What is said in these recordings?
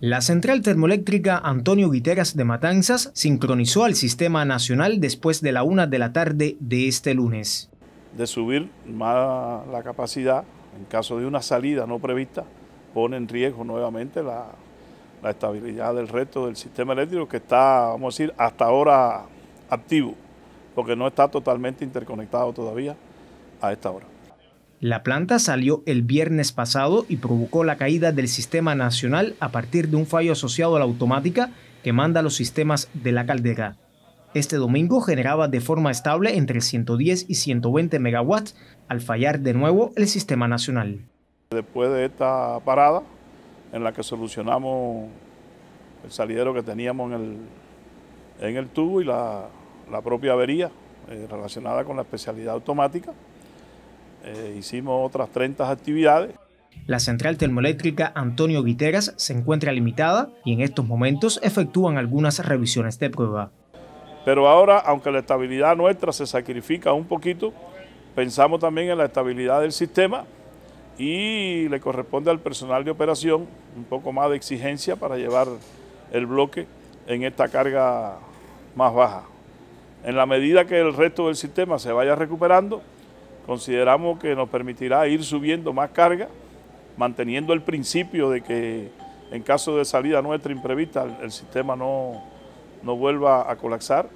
La central termoeléctrica Antonio Guiteras de Matanzas sincronizó al sistema nacional después de la una de la tarde de este lunes. De subir más la capacidad, en caso de una salida no prevista, pone en riesgo nuevamente la, la estabilidad del resto del sistema eléctrico que está, vamos a decir, hasta ahora activo, porque no está totalmente interconectado todavía a esta hora. La planta salió el viernes pasado y provocó la caída del sistema nacional a partir de un fallo asociado a la automática que manda los sistemas de la caldera. Este domingo generaba de forma estable entre 110 y 120 megawatts al fallar de nuevo el sistema nacional. Después de esta parada, en la que solucionamos el salidero que teníamos en el, tubo y la, propia avería eh, relacionada con la especialidad automática, eh, hicimos otras 30 actividades. La central termoeléctrica Antonio Guiteras se encuentra limitada y en estos momentos efectúan algunas revisiones de prueba. Pero ahora, aunque la estabilidad nuestra se sacrifica un poquito, pensamos también en la estabilidad del sistema y le corresponde al personal de operación un poco más de exigencia para llevar el bloque en esta carga más baja. En la medida que el resto del sistema se vaya recuperando, consideramos que nos permitirá ir subiendo más carga, manteniendo el principio de que en caso de salida nuestra imprevista el, sistema no, no vuelva a colapsar.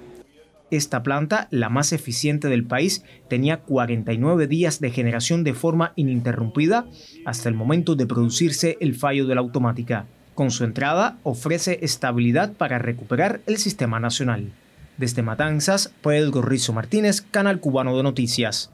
Esta planta, la más eficiente del país, tenía 49 días de generación de forma ininterrumpida hasta el momento de producirse el fallo de la automática. Con su entrada ofrece estabilidad para recuperar el sistema nacional. Desde Matanzas, Pedro Rizo Martínez, Canal Cubano de Noticias.